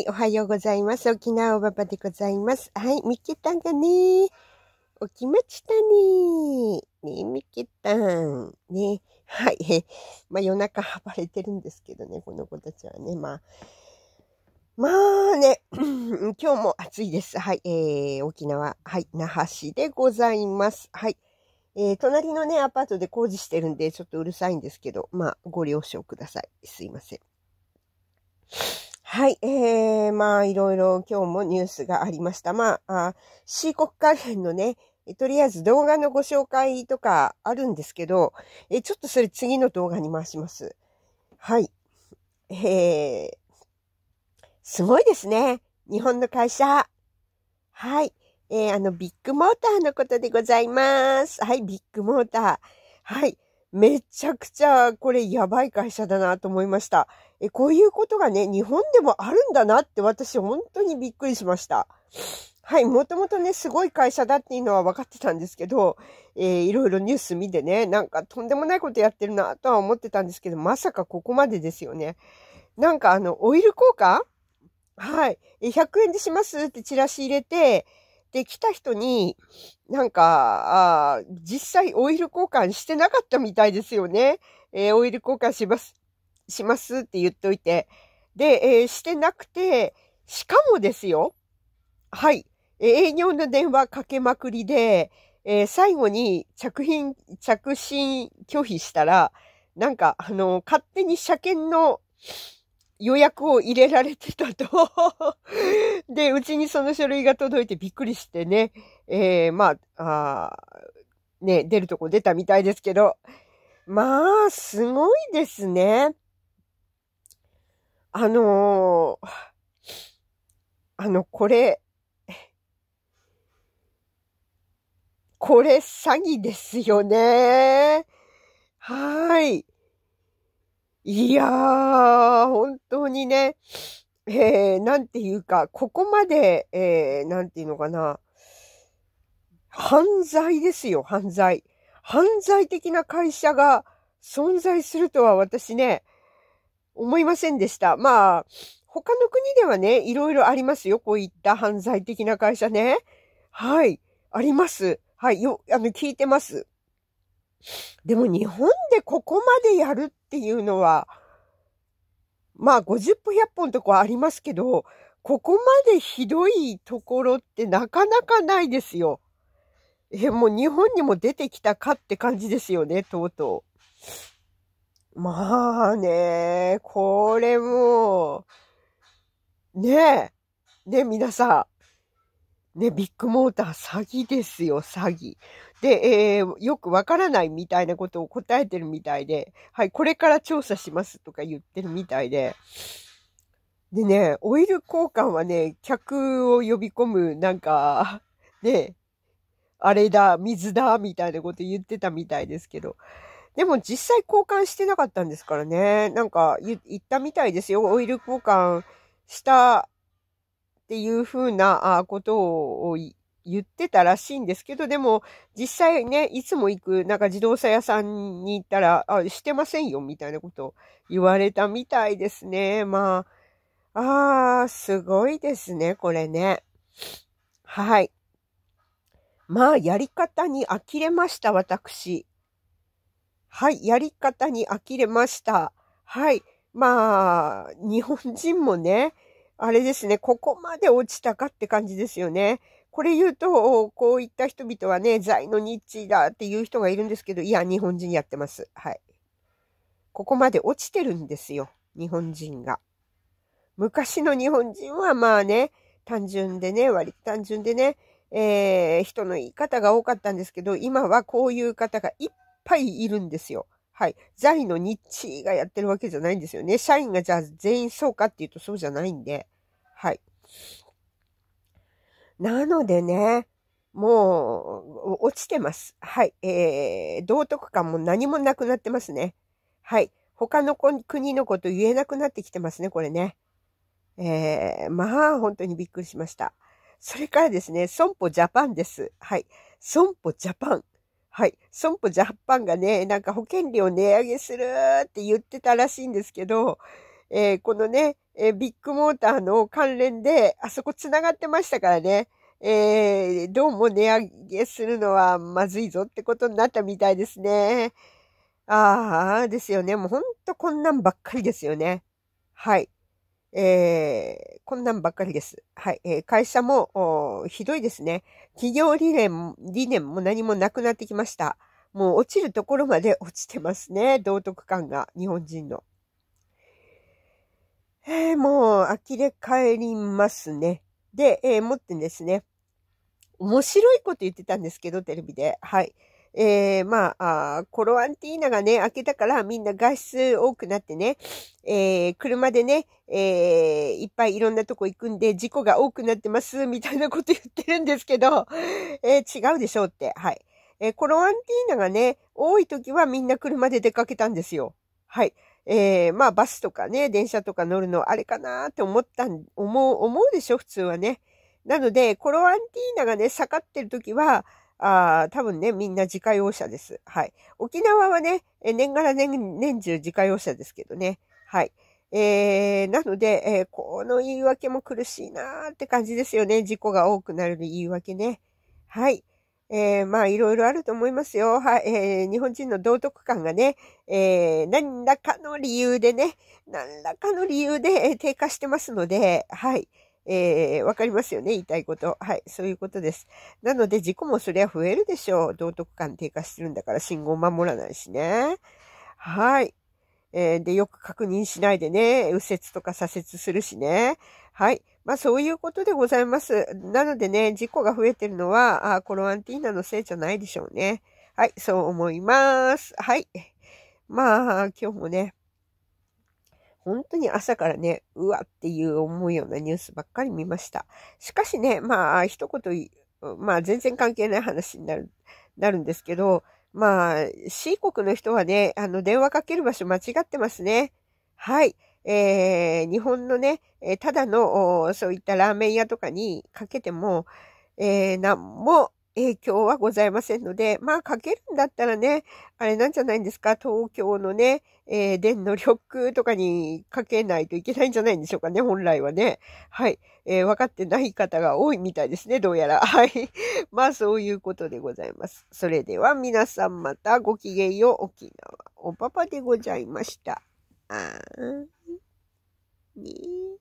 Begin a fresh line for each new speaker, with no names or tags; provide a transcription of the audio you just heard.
い、おはようございます。沖縄おばばでございます。はい、みけたんがね、起きましたね。ねみけたん。ね。はい。え、まあ、夜中暴れてるんですけどね、この子たちはね。まあ、まあね、今日も暑いです。はい、えー、沖縄、はい、那覇市でございます。はい。えー、隣のね、アパートで工事してるんで、ちょっとうるさいんですけど、まあ、ご了承ください。すいません。はい。えー、まあ、いろいろ今日もニュースがありました。まあ、四 C 国関連のね、とりあえず動画のご紹介とかあるんですけど、えちょっとそれ次の動画に回します。はい。えー、すごいですね。日本の会社。はい。えー、あの、ビッグモーターのことでございます。はい、ビッグモーター。はい。めちゃくちゃこれやばい会社だなと思いました。え、こういうことがね、日本でもあるんだなって私本当にびっくりしました。はい、もともとね、すごい会社だっていうのは分かってたんですけど、えー、いろいろニュース見てね、なんかとんでもないことやってるなとは思ってたんですけど、まさかここまでですよね。なんかあの、オイル効果はい。100円でしますってチラシ入れて、で、来た人に、なんか、実際オイル交換してなかったみたいですよね。えー、オイル交換します、しますって言っといて。で、えー、してなくて、しかもですよ。はい。え営業の電話かけまくりで、えー、最後に着品、着信拒否したら、なんか、あの、勝手に車検の、予約を入れられてたと で、うちにその書類が届いてびっくりしてね。えー、まあ、あね、出るとこ出たみたいですけど。まあ、すごいですね。あのー、あの、これ、これ詐欺ですよね。はい。いやー、本当にね、えー、なんていうか、ここまで、えー、なんていうのかな、犯罪ですよ、犯罪。犯罪的な会社が存在するとは私ね、思いませんでした。まあ、他の国ではね、いろいろありますよ。こういった犯罪的な会社ね。はい。あります。はい。よ、あの、聞いてます。でも日本でここまでやるっていうのは、まあ50歩100歩のとこありますけど、ここまでひどいところってなかなかないですよ。え、もう日本にも出てきたかって感じですよね、とうとう。まあね、これも、ねえ、ね皆さん、ね、ビッグモーター詐欺ですよ、詐欺。で、えー、よくわからないみたいなことを答えてるみたいで、はい、これから調査しますとか言ってるみたいで、でね、オイル交換はね、客を呼び込む、なんか、ね、あれだ、水だ、みたいなこと言ってたみたいですけど。でも実際交換してなかったんですからね。なんか言ったみたいですよ。オイル交換したっていうふうなことを言ってたらしいんですけど、でも実際ね、いつも行くなんか自動車屋さんに行ったら、あ、してませんよみたいなことを言われたみたいですね。まあ、あー、すごいですね、これね。はい。まあ、やり方に呆れました、私。はい、やり方に呆れました。はい。まあ、日本人もね、あれですね、ここまで落ちたかって感じですよね。これ言うと、こういった人々はね、在の日地だっていう人がいるんですけど、いや、日本人やってます。はい。ここまで落ちてるんですよ、日本人が。昔の日本人はまあね、単純でね、割と単純でね、えー、人の言い方が多かったんですけど、今はこういう方がいっぱいいるんですよ。はい。在の日地がやってるわけじゃないんですよね。社員がじゃあ全員そうかっていうとそうじゃないんで。はい。なのでね、もう、落ちてます。はい。えー、道徳感も何もなくなってますね。はい。他の国のこと言えなくなってきてますね、これね。えー、まあ、本当にびっくりしました。それからですね、損保ジャパンです。はい。損保ジャパン。はい。損保ジャパンがね、なんか保険料値上げするって言ってたらしいんですけど、えー、このね、えビッグモーターの関連で、あそこ繋がってましたからね。えー、どうも値上げするのはまずいぞってことになったみたいですね。ああ、ですよね。もうほんとこんなんばっかりですよね。はい。えー、こんなんばっかりです。はい。えー、会社も、ひどいですね。企業理念、理念も何もなくなってきました。もう落ちるところまで落ちてますね。道徳感が、日本人の。えー、もう、呆れ返りますね。で、えー、もってんですね、面白いこと言ってたんですけど、テレビで。はい。えー、まああ、コロアンティーナがね、明けたからみんな外出多くなってね、えー、車でね、えー、いっぱいいろんなとこ行くんで事故が多くなってます、みたいなこと言ってるんですけど、えー、違うでしょうって。はい。えー、コロアンティーナがね、多い時はみんな車で出かけたんですよ。はい。えー、まあバスとかね、電車とか乗るのあれかなって思ったん、思う、思うでしょ、普通はね。なので、コロアンティーナがね、下がってる時は、ああ、多分ね、みんな自家用車です。はい。沖縄はね、年がら年、年中自家用車ですけどね。はい。えー、なので、えー、この言い訳も苦しいなーって感じですよね。事故が多くなる言い訳ね。はい。えー、まあ、いろいろあると思いますよ。はい、えー、日本人の道徳感がね、えー、何らかの理由でね、何らかの理由で低下してますので、はい。えー、わかりますよね言いたいこと。はい、そういうことです。なので、事故もそりゃ増えるでしょう。道徳感低下してるんだから信号を守らないしね。はい。えー、で、よく確認しないでね、右折とか左折するしね。はい。まあそういうことでございます。なのでね、事故が増えてるのは、あコロアンティーナのせいじゃないでしょうね。はい、そう思います。はい。まあ、今日もね、本当に朝からね、うわっていう思うようなニュースばっかり見ました。しかしね、まあ、一言、まあ全然関係ない話になる、なるんですけど、まあ、C 国の人はね、あの、電話かける場所間違ってますね。はい。えー、日本のね、ただのそういったラーメン屋とかにかけても、えー、何も影響はございませんので、まあかけるんだったらね、あれなんじゃないんですか、東京のね、えー、電の力とかにかけないといけないんじゃないんでしょうかね、本来はね。はい。えー、分かってない方が多いみたいですね、どうやら。はい。まあそういうことでございます。それでは皆さんまたごきげんよう、沖縄おパパでございました。啊，你。